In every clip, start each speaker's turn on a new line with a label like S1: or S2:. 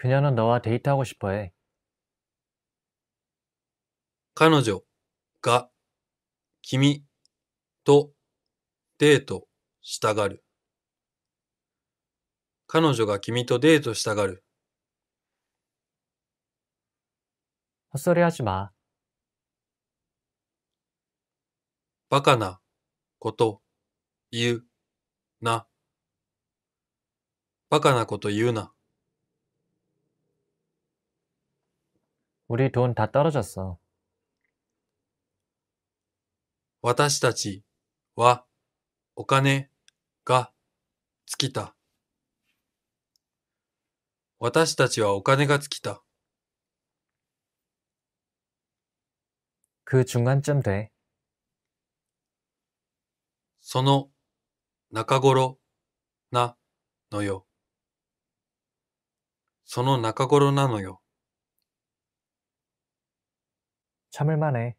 S1: 그녀는너와데이트하고싶어해彼女が君とデートしたがる。彼女が君とデートしたがる。헛소리하지마バカなこと言うな。バカなこと言うな。 우리 돈 다 떨어졌어. 私たちはお金が尽きた。私たちはお金が尽きた。그 중간쯤 돼. その中頃なのよ。その中頃なのよ。참을만해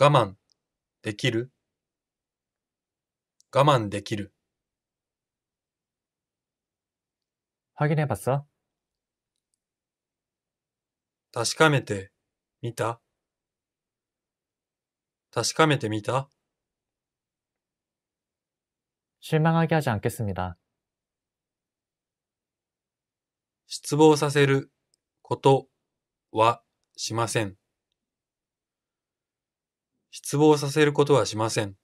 S1: 我慢できる我慢できる확인해봤어確かめてみた確かめてみた실망하게하지않겠습니다失望させることはしません。失望させることはしません。